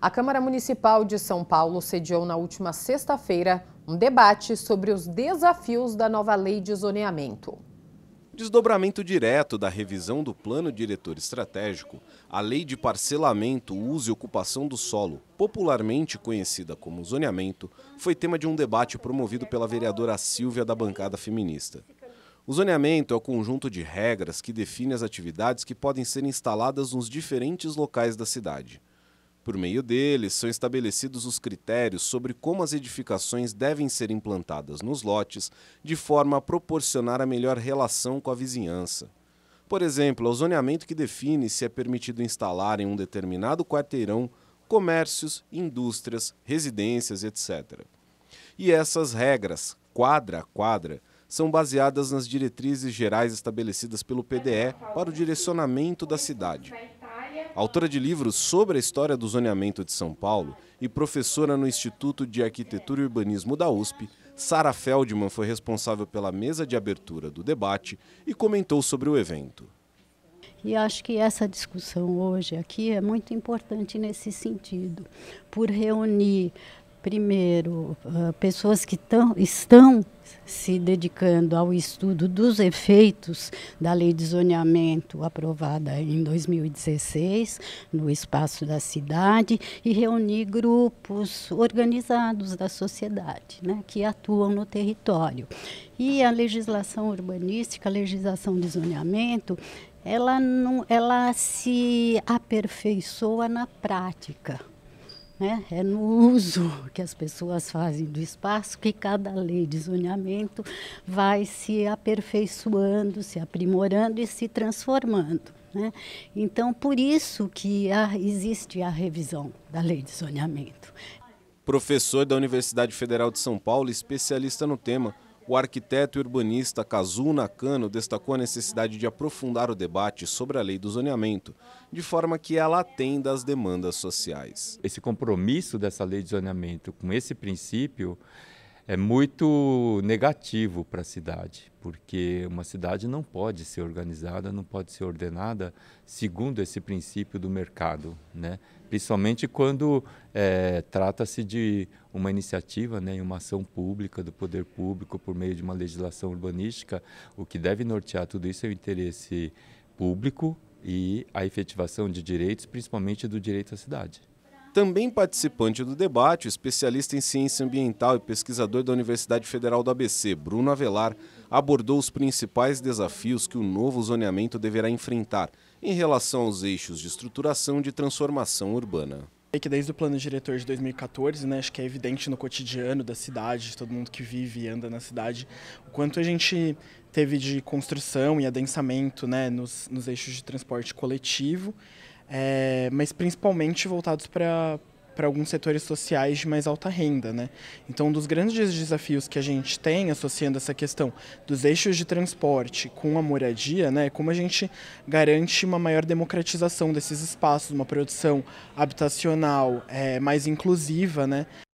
A Câmara Municipal de São Paulo sediou na última sexta-feira um debate sobre os desafios da nova lei de zoneamento. Desdobramento direto da revisão do Plano Diretor Estratégico, a Lei de Parcelamento, Uso e Ocupação do Solo, popularmente conhecida como zoneamento, foi tema de um debate promovido pela vereadora Silvia da bancada feminista. O zoneamento é o conjunto de regras que define as atividades que podem ser instaladas nos diferentes locais da cidade. Por meio deles, são estabelecidos os critérios sobre como as edificações devem ser implantadas nos lotes, de forma a proporcionar a melhor relação com a vizinhança. Por exemplo, é o zoneamento que define se é permitido instalar em um determinado quarteirão comércios, indústrias, residências, etc. E essas regras, quadra a quadra, são baseadas nas diretrizes gerais estabelecidas pelo PDE para o direcionamento da cidade autora de livros sobre a história do zoneamento de São Paulo e professora no Instituto de Arquitetura e Urbanismo da USP, Sara Feldman foi responsável pela mesa de abertura do debate e comentou sobre o evento. E acho que essa discussão hoje aqui é muito importante nesse sentido, por reunir, primeiro, ah, pessoas que tão, estão se dedicando ao estudo dos efeitos da lei de zoneamento aprovada em 2016 no espaço da cidade e reunir grupos organizados da sociedade né, que atuam no território. E a legislação urbanística, a legislação de zoneamento, ela, não, ela se aperfeiçoa na prática né? É no uso que as pessoas fazem do espaço que cada lei de zoneamento vai se aperfeiçoando, se aprimorando e se transformando. Né? Então, por isso que existe a revisão da lei de zoneamento. Professor da Universidade Federal de São Paulo, especialista no tema, o arquiteto e urbanista Kazuo Nakano destacou a necessidade de aprofundar o debate sobre a lei do zoneamento, de forma que ela atenda às demandas sociais. Esse compromisso dessa lei de zoneamento com esse princípio é muito negativo para a cidade, porque uma cidade não pode ser organizada, não pode ser ordenada segundo esse princípio do mercado, né? principalmente quando é, trata-se de uma iniciativa, né, uma ação pública do poder público por meio de uma legislação urbanística, o que deve nortear tudo isso é o interesse público e a efetivação de direitos, principalmente do direito à cidade. Também participante do debate, o especialista em ciência ambiental e pesquisador da Universidade Federal do ABC, Bruno Avelar, abordou os principais desafios que o novo zoneamento deverá enfrentar em relação aos eixos de estruturação de transformação urbana. É que desde o plano diretor de 2014, né, acho que é evidente no cotidiano da cidade, de todo mundo que vive e anda na cidade, o quanto a gente teve de construção e adensamento né, nos, nos eixos de transporte coletivo é, mas principalmente voltados para para alguns setores sociais de mais alta renda, né? Então, um dos grandes desafios que a gente tem associando essa questão dos eixos de transporte com a moradia, né, é como a gente garante uma maior democratização desses espaços, uma produção habitacional é, mais inclusiva, né?